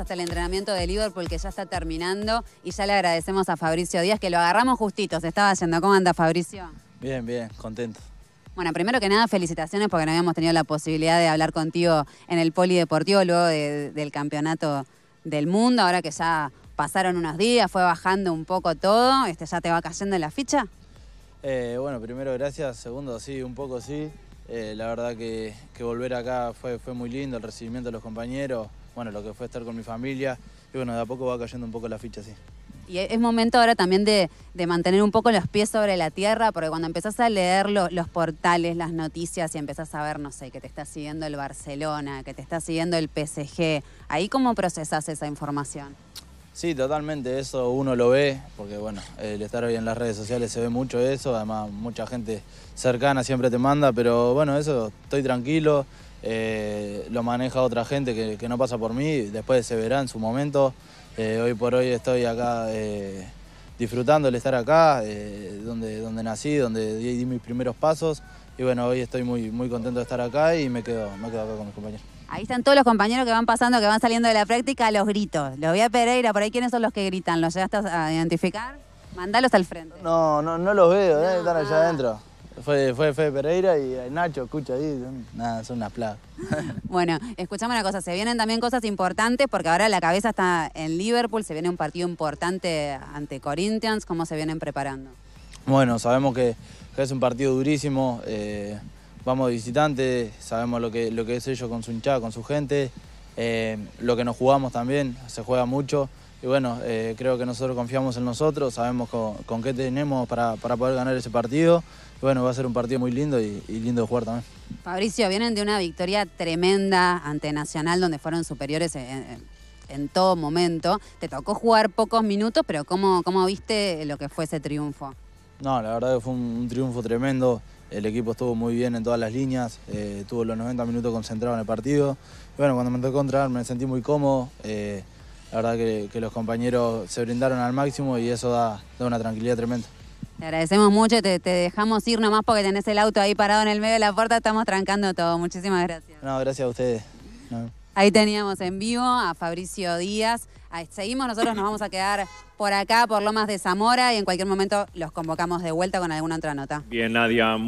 hasta el entrenamiento de Liverpool que ya está terminando y ya le agradecemos a Fabricio Díaz que lo agarramos justito, se estaba haciendo ¿Cómo anda Fabricio? Bien, bien, contento. Bueno, primero que nada, felicitaciones porque no habíamos tenido la posibilidad de hablar contigo en el polideportivo luego del campeonato del mundo, ahora que ya pasaron unos días, fue bajando un poco todo, este, ¿ya te va cayendo en la ficha? Eh, bueno, primero gracias, segundo sí, un poco sí. Eh, la verdad que, volver acá fue, fue muy lindo, el recibimiento de los compañeros, bueno, lo que fue estar con mi familia. Y bueno, de a poco va cayendo un poco la ficha, sí. Y es momento ahora también de, mantener un poco los pies sobre la tierra, porque cuando empezás a leer los portales, las noticias y empezás a ver, no sé, que te está siguiendo el Barcelona, que te está siguiendo el PSG, ¿ahí cómo procesás esa información? Sí, totalmente, eso uno lo ve, porque bueno, el estar hoy en las redes sociales se ve mucho eso, además mucha gente cercana siempre te manda, pero bueno, eso, estoy tranquilo, eh, lo maneja otra gente que, no pasa por mí, después se verá en su momento. Eh, hoy por hoy estoy acá eh, disfrutando el estar acá, donde, donde nací, donde di, mis primeros pasos. Y bueno, hoy estoy muy, muy contento de estar acá y me quedo, me quedo acá con mis compañeros. Ahí están todos los compañeros que van pasando, que van saliendo de la práctica, los gritos. Los voy a Pereira, por ahí quiénes son los que gritan, ¿los llegaste a identificar? Mandalos al frente. No, no, no los veo, están allá adentro. Fue, Fede Pereira y eh, Nacho, escucha ahí, son, nada, son unas plagas. bueno, escuchamos una cosa, se vienen también cosas importantes porque ahora la cabeza está en Liverpool, se viene un partido importante ante Corinthians, ¿cómo se vienen preparando? Bueno, sabemos que, es un partido durísimo, eh, vamos visitantes, sabemos lo que, lo que es ellos con su hinchada, con su gente, eh, lo que nos jugamos también, se juega mucho. Y bueno, eh, creo que nosotros confiamos en nosotros, sabemos con, qué tenemos para, poder ganar ese partido. bueno, va a ser un partido muy lindo y, lindo de jugar también. Fabricio, vienen de una victoria tremenda ante Nacional, donde fueron superiores en, todo momento. Te tocó jugar pocos minutos, pero ¿cómo, viste lo que fue ese triunfo? No, la verdad que fue un triunfo tremendo. El equipo estuvo muy bien en todas las líneas, eh, tuvo los 90 minutos concentrados en el partido. bueno, cuando me tocó entrar me sentí muy cómodo. Eh, la verdad que, los compañeros se brindaron al máximo y eso da, una tranquilidad tremenda. Te agradecemos mucho, te, te, dejamos ir nomás porque tenés el auto ahí parado en el medio de la puerta, estamos trancando todo. Muchísimas gracias. No, gracias a ustedes. Ahí teníamos en vivo a Fabricio Díaz. seguimos, nosotros nos vamos a quedar por acá, por lo más de Zamora, y en cualquier momento los convocamos de vuelta con alguna otra nota. Bien, Nadia.